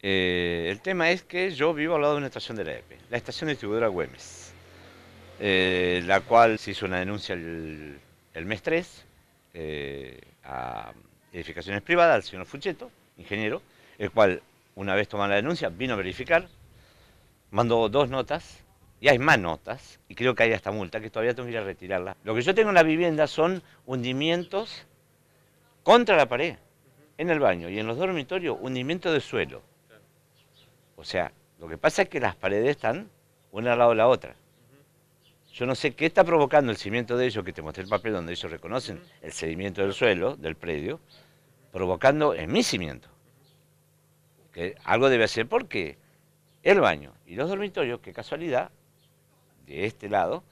Eh, el tema es que yo vivo al lado de una estación de la EPE, la estación distribuidora Güemes, eh, la cual se hizo una denuncia el, mes 3 eh, a edificaciones privadas, al señor Fucheto, ingeniero, el cual una vez tomada la denuncia vino a verificar, mandó dos notas y hay más notas, y creo que hay hasta multa, que todavía tengo que ir a retirarla. Lo que yo tengo en la vivienda son hundimientos contra la pared, en el baño y en los dormitorios, hundimiento de suelo. O sea, lo que pasa es que las paredes están una al lado de la otra. Yo no sé qué está provocando el cimiento de ellos, que te mostré el papel donde ellos reconocen el sedimento del suelo, del predio, provocando en mi cimiento. Que algo debe hacer porque el baño y los dormitorios, qué casualidad, de este lado,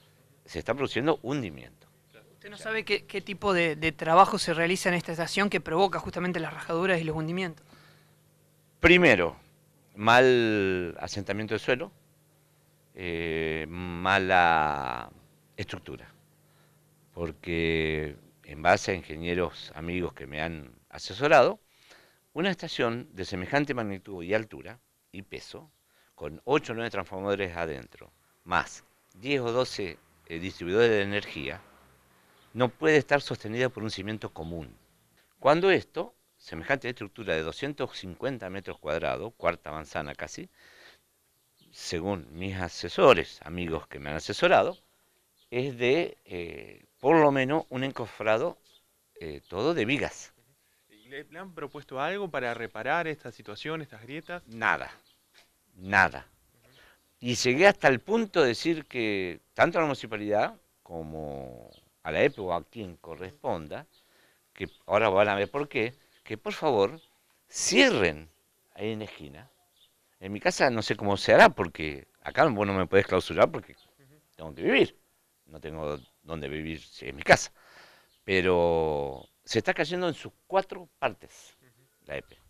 se está produciendo hundimiento. Usted no sabe qué, tipo de, de, trabajo se realiza en esta estación que provoca justamente las rajaduras y los hundimientos. Primero, mal asentamiento de suelo, eh, mala estructura, porque en base a ingenieros amigos que me han asesorado, una estación de semejante magnitud y altura y peso, con 8 o 9 transformadores adentro, más 10 o 12 eh, distribuidores de energía, no puede estar sostenida por un cimiento común. Cuando esto semejante estructura de 250 metros cuadrados, cuarta manzana casi, según mis asesores, amigos que me han asesorado, es de eh, por lo menos un encofrado eh, todo de vigas. le han propuesto algo para reparar esta situación, estas grietas? Nada, nada. Y llegué hasta el punto de decir que tanto a la municipalidad como a la época e a quien corresponda, que ahora van a ver por qué, que por favor cierren ahí en la esquina. En mi casa no sé cómo se hará porque acá vos no me puedes clausurar porque tengo que vivir. No tengo dónde vivir si en mi casa. Pero se está cayendo en sus cuatro partes la EPE.